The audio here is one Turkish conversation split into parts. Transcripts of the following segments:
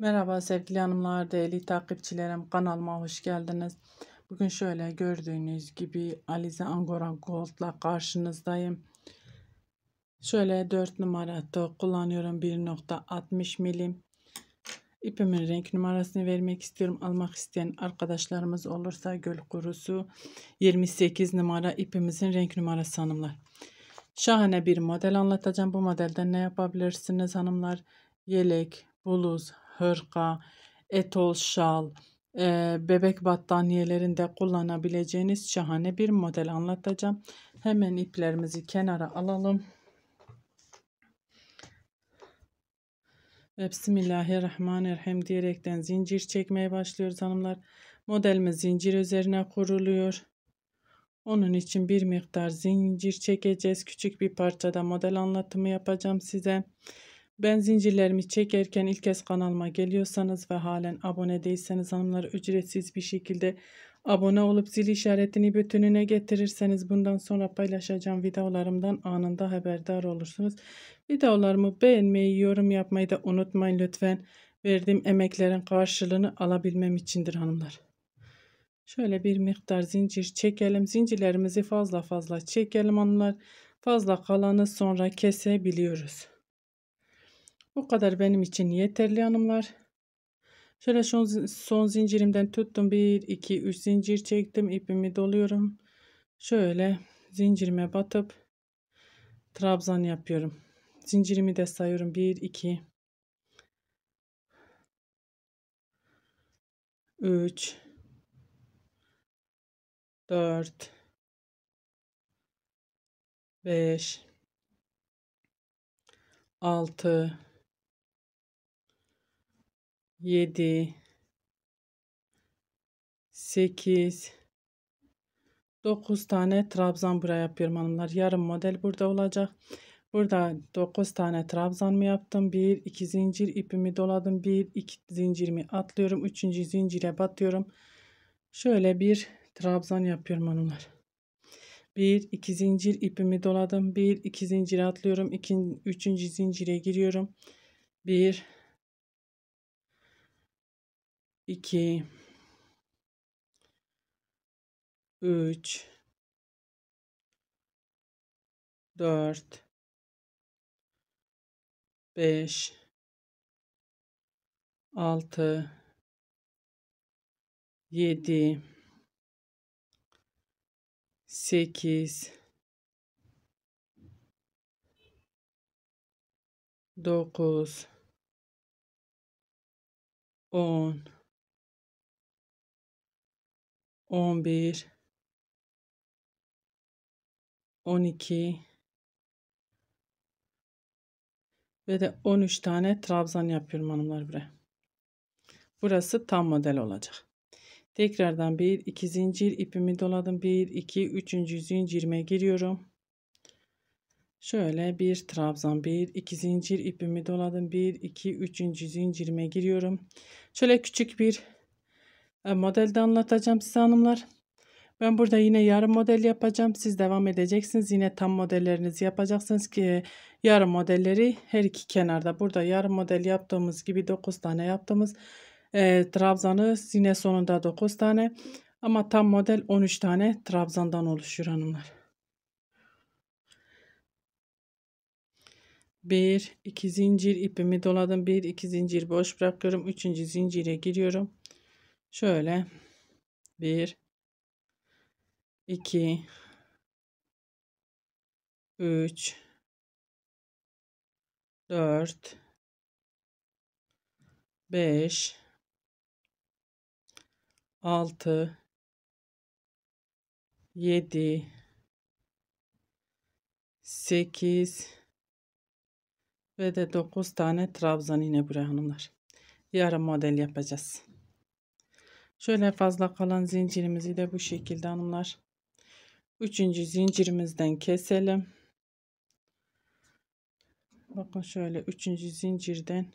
Merhaba sevgili hanımlar, değerli takipçilerim kanalıma hoş geldiniz. Bugün şöyle gördüğünüz gibi Alize Angora Gold'la karşınızdayım. Şöyle 4 numara tığ kullanıyorum 1.60 milim. İpimin renk numarasını vermek istiyorum. Almak isteyen arkadaşlarımız olursa göl kurusu 28 numara ipimizin renk numarası hanımlar. Şahane bir model anlatacağım. Bu modelde ne yapabilirsiniz hanımlar? Yelek, bluz, hırka, etol şal, e, bebek battaniyelerinde kullanabileceğiniz şahane bir model anlatacağım. Hemen iplerimizi kenara alalım. Bismillahirrahmanirrahim diyerekten zincir çekmeye başlıyoruz hanımlar. Modelimiz zincir üzerine kuruluyor. Onun için bir miktar zincir çekeceğiz. Küçük bir parçada model anlatımı yapacağım size. Ben zincirlerimi çekerken ilk kez kanalıma geliyorsanız ve halen abone değilseniz hanımlar ücretsiz bir şekilde abone olup zil işaretini bütününe getirirseniz bundan sonra paylaşacağım videolarımdan anında haberdar olursunuz. Videolarımı beğenmeyi, yorum yapmayı da unutmayın lütfen. Verdiğim emeklerin karşılığını alabilmem içindir hanımlar. Şöyle bir miktar zincir çekelim. Zincirlerimizi fazla fazla çekelim hanımlar. Fazla kalanı sonra kesebiliyoruz. Bu kadar benim için yeterli hanımlar. Şöyle son, son zincirimden tuttum. 1, 2, 3 zincir çektim. ipimi doluyorum. Şöyle zincirime batıp trabzan yapıyorum. Zincirimi de sayıyorum. 1, 2, 3, 4, 5, 6, 7 8 9 tane trabzan buraya yapıyorum hanımlar. Yarım model burada olacak. Burada 9 tane trabzan mı yaptım? 1 2 zincir ipimi doladım. 1 2 zincirimi atlıyorum. 3. zincire batıyorum. Şöyle bir trabzan yapıyorum hanımlar. 1 2 zincir ipimi doladım. 1 2 zincir atlıyorum. 2 3. zincire giriyorum. 1 2 3 4 5 6 7 8 9 10 11 12 ve de 13 tane trabzan yapıyorum hanımlar buraya. Burası tam model olacak. Tekrardan bir iki zincir ipimi doladım. bir iki üçüncü zincirime giriyorum. Şöyle bir trabzan bir iki zincir ipimi doladım. bir iki üçüncü zincirime giriyorum. Şöyle küçük bir e, modelde anlatacağım size hanımlar. Ben burada yine yarım model yapacağım. Siz devam edeceksiniz. Yine tam modellerinizi yapacaksınız ki e, yarım modelleri her iki kenarda. Burada yarım model yaptığımız gibi 9 tane yaptığımız e, trabzanı yine sonunda 9 tane ama tam model 13 tane trabzandan oluşur hanımlar. 1 2 zincir ipimi doladım. 1 2 zincir boş bırakıyorum. 3. zincire giriyorum. Şöyle 1 2 3 4 5 6 7 8 ve de 9 tane trabzan iğne buraya hanımlar. Yarım model yapacağız. Şöyle fazla kalan zincirimizi de bu şekilde hanımlar. Üçüncü zincirimizden keselim. Bakın şöyle üçüncü zincirden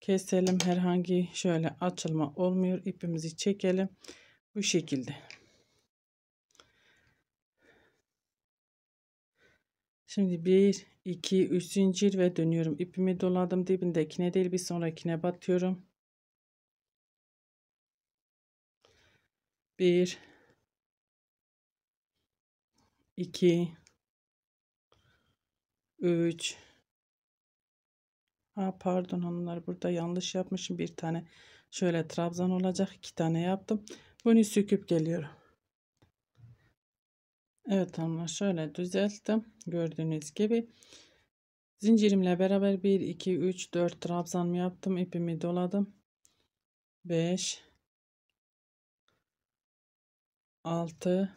keselim. Herhangi şöyle açılma olmuyor. İpimizi çekelim. Bu şekilde. Şimdi bir, iki, üç zincir ve dönüyorum. İpimi doladım. Dibindekine değil bir sonrakine batıyorum. Bir, iki, üç. Ha, pardon hanımlar burada yanlış yapmışım. Bir tane şöyle trabzan olacak. iki tane yaptım. Bunu söküp geliyorum. Evet hanımlar şöyle düzelttim. Gördüğünüz gibi. Zincirimle beraber 1, 2, 3, 4 trabzan yaptım. ipimi doladım. 5, 6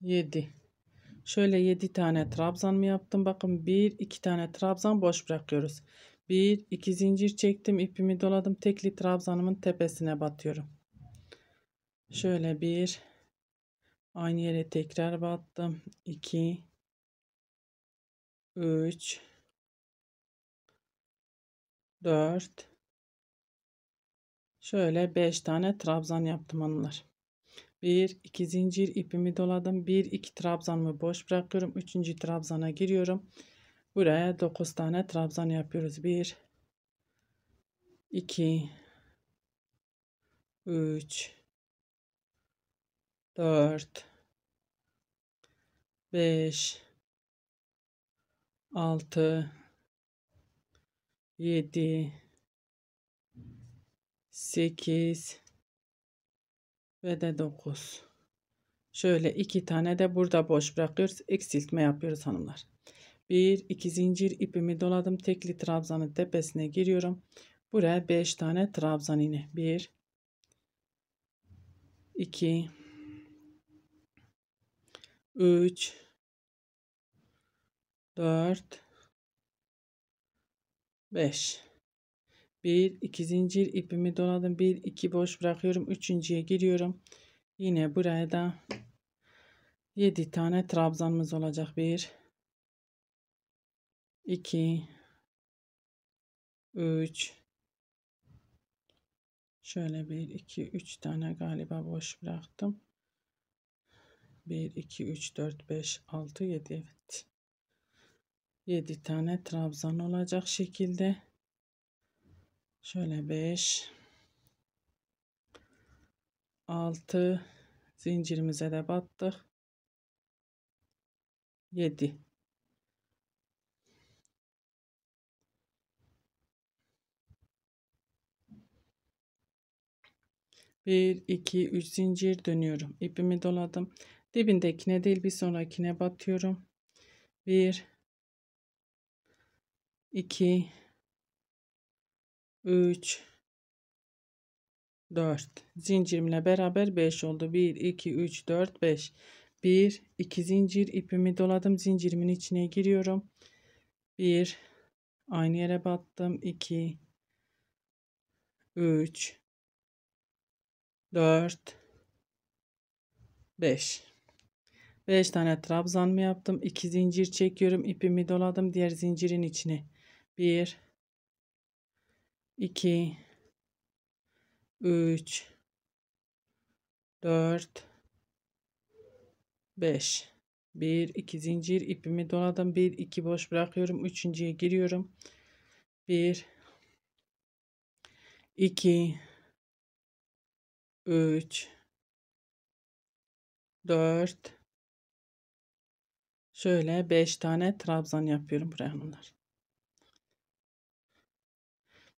7 Şöyle 7 tane trabzan mı yaptım? Bakın 1 2 tane trabzan boş bırakıyoruz. 1 2 zincir çektim, ipimi doladım. Tekli trabzanımın tepesine batıyorum. Şöyle 1 aynı yere tekrar battım. 2 3 4 Şöyle 5 tane trabzan yaptım hanımlar. 1 2 zincir ipimi doladım. 1 2 trabzanımı boş bırakıyorum. 3. trabzana giriyorum. Buraya 9 tane trabzan yapıyoruz. 1 2 3 4 5 6 7 8 ve de 9. Şöyle iki tane de burada boş bırakıyoruz. Eksiltme yapıyoruz hanımlar. 1 2 zincir ipimi doladım. Tekli trabzanın tepesine giriyorum. Buraya 5 tane trabzan iğne. 1 2 3 4 5 1 2 zincir ipimi doladım 1 2 boş bırakıyorum üçüncüye giriyorum yine buraya da 7 tane trabzanımız olacak 1 2 3 şöyle 1 2 3 tane galiba boş bıraktım 1 2 3 4 5 6 7 evet 7 tane trabzan olacak şekilde Şöyle 5 6 zincirimize de battık. 7 1 2 3 zincir dönüyorum. ipimi doladım. Dibindekine değil bir sonrakine batıyorum. 1 2 3 4 zincirimle beraber 5 oldu 1 2 3 4 5 1 2 zincir ipimi doladım zincirimin içine giriyorum 1 aynı yere battım 2 3 4 5 5 tane trabzan mı yaptım 2 zincir çekiyorum ipimi doladım diğer zincirin içine 1 2 3 4 5 1 2 zincir ipimi doladım 1 2 boş bırakıyorum üçüncüye giriyorum 1 2 3 4 şöyle 5 tane trabzan yapıyorum buraya bunlar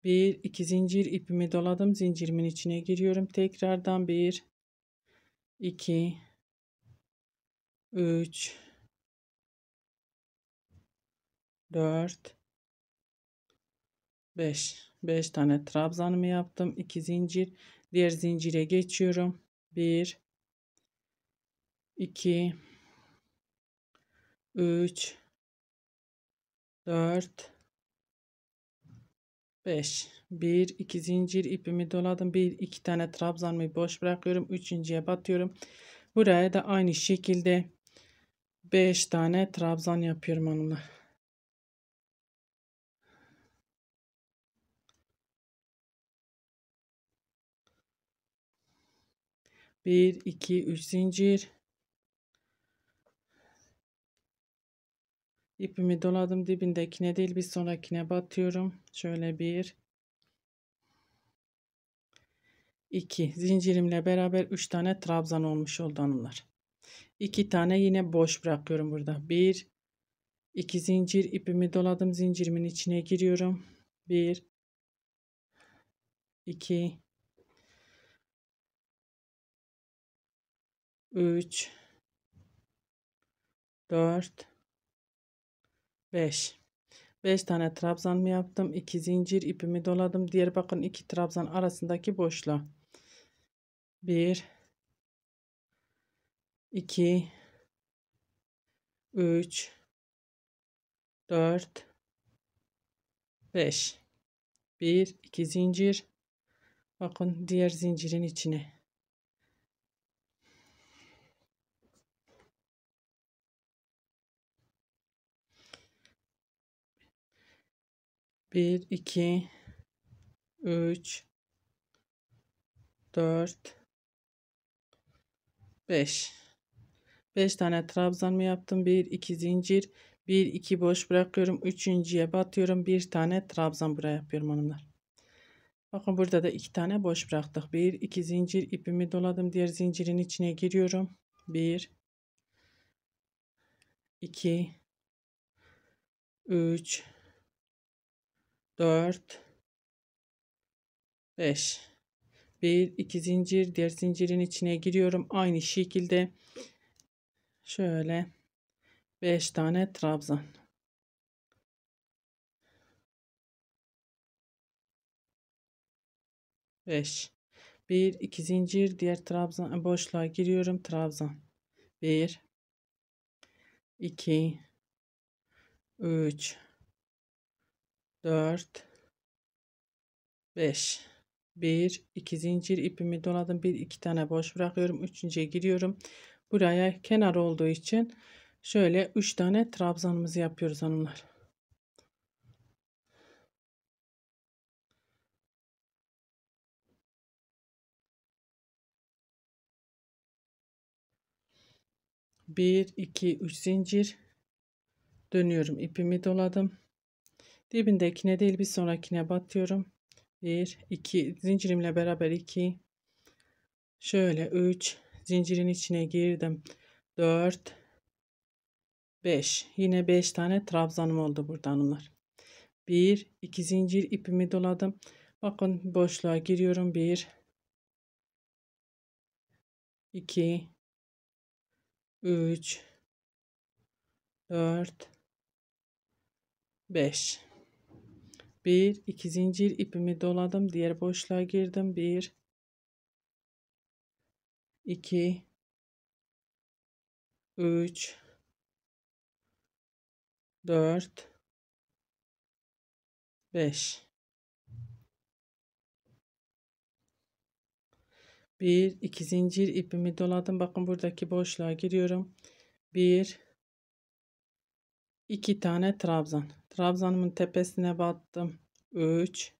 bir iki zincir ipimi doladım zincirimin içine giriyorum tekrardan bir iki üç dört beş beş tane trabzanımı yaptım 2 zincir diğer zincire geçiyorum Bir iki üç dört 5 1 2 zincir ipimi doladım 1 2 tane trabzanımı boş bırakıyorum üçüncüye batıyorum buraya da aynı şekilde 5 tane trabzan yapıyorum hanımlar Bir, iki, üç zincir İpimi doladım dibindekine değil bir sonrakine batıyorum. Şöyle bir. 2 zincirimle beraber 3 tane trabzan olmuş oldu hanımlar. 2 tane yine boş bırakıyorum burada. 1 2 zincir ipimi doladım zincirimin içine giriyorum. 1 2 3 4 5. 5 tane trabzan mı yaptım? 2 zincir ipimi doladım. Diğer bakın 2 trabzan arasındaki boşluğa. 1 2 3 4 5 1 2 zincir bakın diğer zincirin içine 1, 2, 3, 4, 5. 5 tane trabzan mı yaptım? 1, 2 zincir. 1, 2 boş bırakıyorum. Üçüncüye batıyorum. Bir tane trabzan buraya yapıyorum hanımlar. Bakın burada da iki tane boş bıraktık. 1, 2 zincir ipimi doladım. Diğer zincirin içine giriyorum. 1, 2, 3, 4 5 1 2 zincir diğer zincirin içine giriyorum aynı şekilde şöyle 5 tane trabzan Beş. Bir, iki zincir, diğer trabzan e, boşluğa giriyorum. Trabzan. Bir, iki, üç, 4 5 1 2 zincir ipimi doladım. 1 2 tane boş bırakıyorum. 3.'ye giriyorum. Buraya kenar olduğu için şöyle 3 tane trabzanımızı yapıyoruz hanımlar. Bir, iki, üç zincir dönüyorum İpimi doladım dibindekine değil bir sonrakine batıyorum 1 2 zincirimle beraber 2 şöyle 3 zincirin içine girdim 4 5 yine 5 tane trabzanım oldu burada hanımlar 1 2 zincir ipimi doladım bakın boşluğa giriyorum 1 2 3 4 5 1 2 zincir ipimi doladım diğer boşluğa girdim 1 2 3 4 5 1 2 zincir ipimi doladım bakın buradaki boşluğa giriyorum 1 2 tane trabzan. Trabzanımın tepesine battım. 3.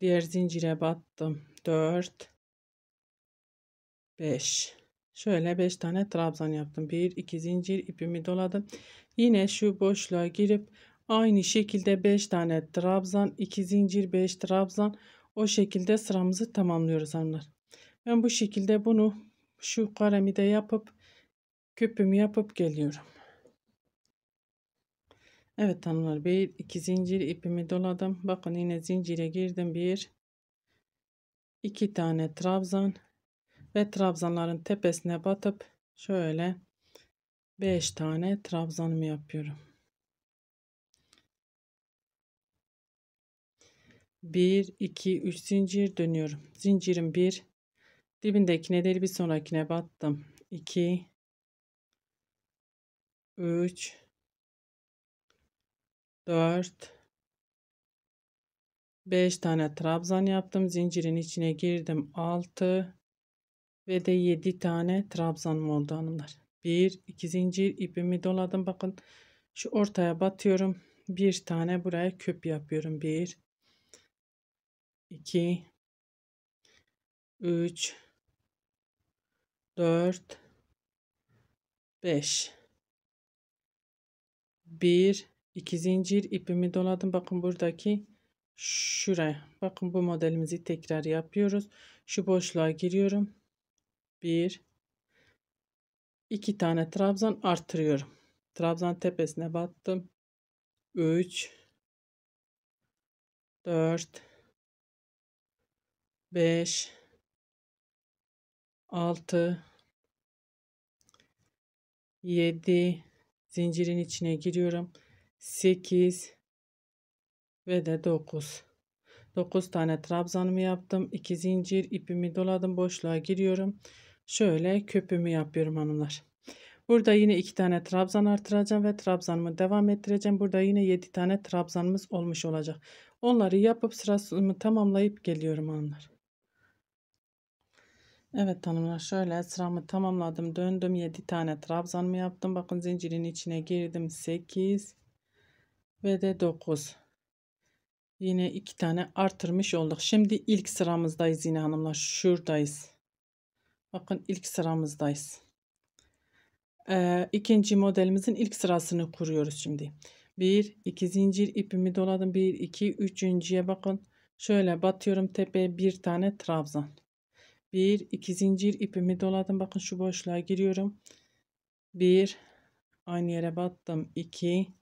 Diğer zincire battım. 4. 5. Şöyle 5 tane trabzan yaptım. 1 2 zincir ipimi doladım. Yine şu boşluğa girip aynı şekilde 5 tane trabzan, 2 zincir, 5 trabzan o şekilde sıramızı tamamlıyoruz hanımlar. Ben bu şekilde bunu şu karemi de yapıp küpümü yapıp geliyorum. Evet hanımlar bir iki zincir ipimi doladım. Bakın yine zincire girdim. Bir iki tane trabzan ve trabzanların tepesine batıp şöyle beş tane trabzanımı yapıyorum. Bir iki üç zincir dönüyorum. Zincirim 1 dibindekine değil bir sonrakine battım. 2 üç 4 5 tane trabzan yaptım. Zincirin içine girdim. 6 ve de 7 tane trabzanım oldu hanımlar. 1 2 zincir ipimi doladım. Bakın şu ortaya batıyorum. Bir tane buraya küp yapıyorum. 1 2 3 4 5 1 2 zincir ipimi doladım. Bakın buradaki şuraya. Bakın bu modelimizi tekrar yapıyoruz. Şu boşluğa giriyorum. 1 2 tane trabzan artırıyorum. Trabzan tepesine battım. 3 4 5 6 7 zincirin içine giriyorum. 8 ve de 9. 9 tane trabzanımı yaptım. 2 zincir ipimi doladım. Boşluğa giriyorum. Şöyle köpümü yapıyorum hanımlar. Burada yine 2 tane trabzan artıracağım ve trabzanımı devam ettireceğim. Burada yine 7 tane trabzanımız olmuş olacak. Onları yapıp sırasını tamamlayıp geliyorum hanımlar. Evet hanımlar şöyle sıramı tamamladım. Döndüm 7 tane trabzanımı yaptım. Bakın zincirin içine girdim 8 ve de 9. Yine iki tane artırmış olduk. Şimdi ilk sıramızdayız yine hanımlar. Şuradayız. Bakın ilk sıramızdayız. Ee, ikinci modelimizin ilk sırasını kuruyoruz şimdi. 1, 2 zincir ipimi doladım. 1, 2, 3.ye bakın. Şöyle batıyorum tepeye bir tane trabzan. 1, 2 zincir ipimi doladım. Bakın şu boşluğa giriyorum. 1, aynı yere battım. 2,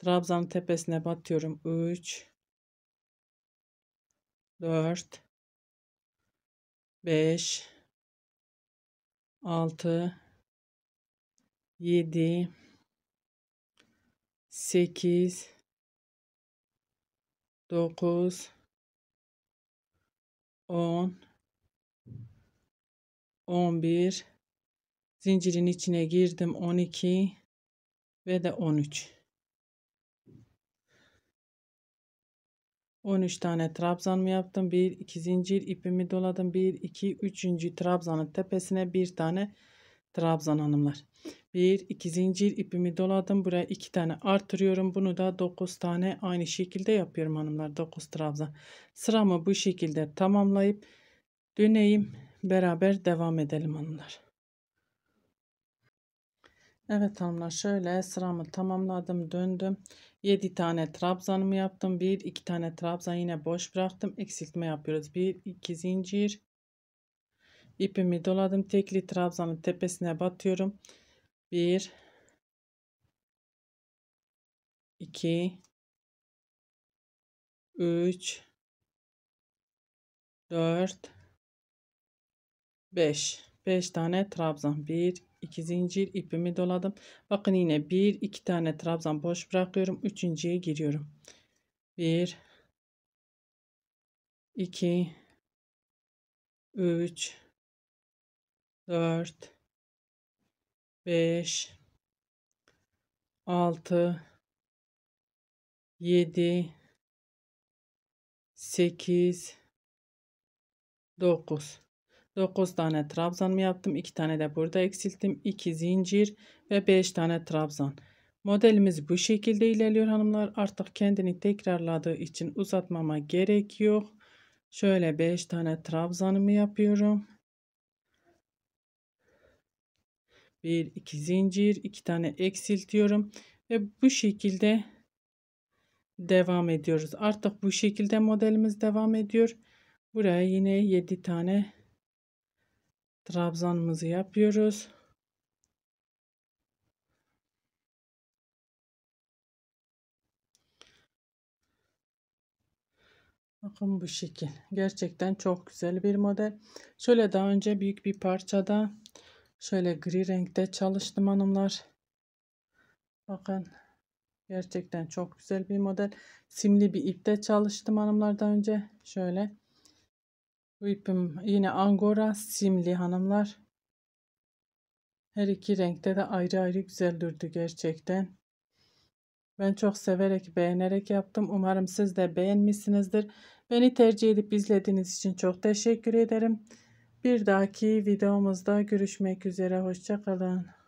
Trabzan tepesine batıyorum. 3 4 5 6 7 8 9 10 11 zincirin içine girdim 12 ve de 13 13 tane trabzan mı yaptım? 1 2 zincir ipimi doladım. 1 2 3. trabzanın tepesine bir tane trabzan hanımlar. 1 2 zincir ipimi doladım. Buraya 2 tane artırıyorum. Bunu da 9 tane aynı şekilde yapıyorum hanımlar. 9 trabzan. Sıramı bu şekilde tamamlayıp döneyim. Beraber devam edelim hanımlar. Evet hanımlar şöyle sıramı tamamladım döndüm. 7 tane trabzanımı yaptım. 1 2 tane trabzan yine boş bıraktım. Eksiltme yapıyoruz. 1 2 zincir. İpimi doladım. Tekli trabzanın tepesine batıyorum. 1 2 3 4 5 5 tane trabzan 1 2 zincir ipimi doladım bakın yine 1 2 tane trabzan boş bırakıyorum üçüncüye giriyorum 1 2 3 4 5 6 7 8 9 9 tane trabzanımı yaptım. 2 tane de burada eksilttim. 2 zincir ve 5 tane trabzan. Modelimiz bu şekilde ilerliyor hanımlar. Artık kendini tekrarladığı için uzatmama gerek yok. Şöyle 5 tane trabzanımı yapıyorum. 1 2 zincir, 2 tane eksiltiyorum ve bu şekilde devam ediyoruz. Artık bu şekilde modelimiz devam ediyor. Buraya yine 7 tane trabzanımızı yapıyoruz. Bakın bu şekil. Gerçekten çok güzel bir model. Şöyle daha önce büyük bir parçada şöyle gri renkte çalıştım hanımlar. Bakın gerçekten çok güzel bir model. Simli bir ipte çalıştım hanımlar daha önce. Şöyle bu ipim yine angora simli hanımlar. Her iki renkte de ayrı ayrı güzel durdu gerçekten. Ben çok severek beğenerek yaptım. Umarım siz de beğenmişsinizdir. Beni tercih edip izlediğiniz için çok teşekkür ederim. Bir dahaki videomuzda görüşmek üzere. Hoşçakalın.